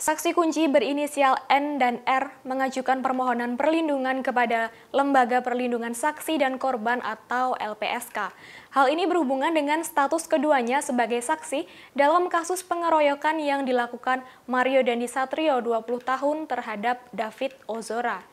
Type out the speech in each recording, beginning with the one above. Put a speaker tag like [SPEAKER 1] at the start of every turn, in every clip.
[SPEAKER 1] Saksi kunci berinisial N dan R mengajukan permohonan perlindungan kepada Lembaga Perlindungan Saksi dan Korban atau LPSK. Hal ini berhubungan dengan status keduanya sebagai saksi dalam kasus pengeroyokan yang dilakukan Mario Dandi Satrio 20 tahun terhadap David Ozora.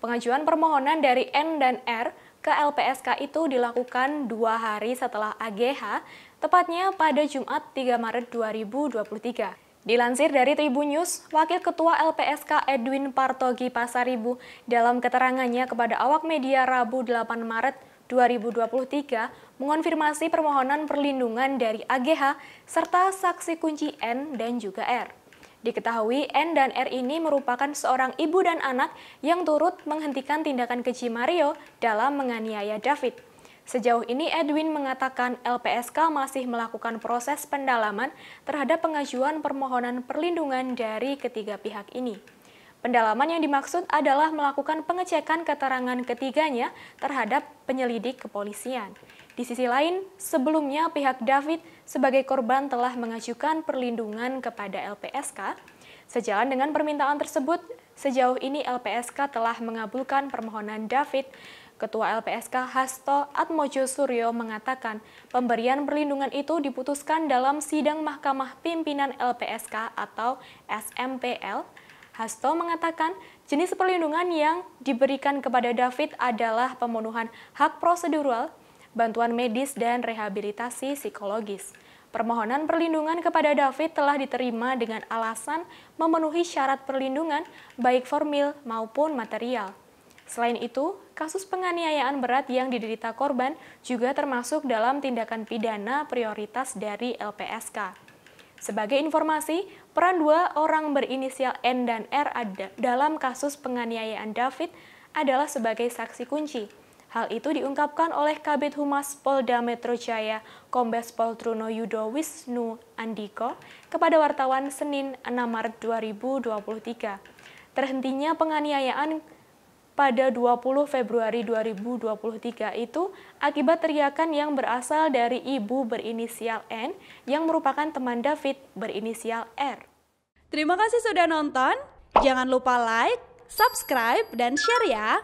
[SPEAKER 1] Pengajuan permohonan dari N dan R ke LPSK itu dilakukan dua hari setelah AGH, tepatnya pada Jumat 3 Maret 2023. Dilansir dari Tribun News, Wakil Ketua LPSK Edwin Partogi Pasaribu dalam keterangannya kepada awak media Rabu 8 Maret 2023 mengonfirmasi permohonan perlindungan dari AGH serta saksi kunci N dan juga R. Diketahui N dan R ini merupakan seorang ibu dan anak yang turut menghentikan tindakan keji Mario dalam menganiaya David. Sejauh ini Edwin mengatakan LPSK masih melakukan proses pendalaman terhadap pengajuan permohonan perlindungan dari ketiga pihak ini. Pendalaman yang dimaksud adalah melakukan pengecekan keterangan ketiganya terhadap penyelidik kepolisian. Di sisi lain, sebelumnya pihak David sebagai korban telah mengajukan perlindungan kepada LPSK. Sejalan dengan permintaan tersebut, sejauh ini LPSK telah mengabulkan permohonan David Ketua LPSK Hasto Atmojo Suryo mengatakan pemberian perlindungan itu diputuskan dalam sidang Mahkamah Pimpinan LPSK atau SMPL. Hasto mengatakan jenis perlindungan yang diberikan kepada David adalah pemenuhan hak prosedural, bantuan medis, dan rehabilitasi psikologis. Permohonan perlindungan kepada David telah diterima dengan alasan memenuhi syarat perlindungan baik formil maupun material. Selain itu, kasus penganiayaan berat yang diderita korban juga termasuk dalam tindakan pidana prioritas dari LPSK. Sebagai informasi, peran dua orang berinisial N dan R ada dalam kasus penganiayaan David adalah sebagai saksi kunci. Hal itu diungkapkan oleh Kabit Humas Polda Metro Jaya, Kombes Pol Truno Yudo Wisnu Andiko, kepada wartawan Senin 6 Maret 2023. Terhentinya penganiayaan pada 20 Februari 2023 itu akibat teriakan yang berasal dari ibu berinisial N yang merupakan teman David berinisial R. Terima kasih sudah nonton. Jangan lupa like, subscribe, dan share ya.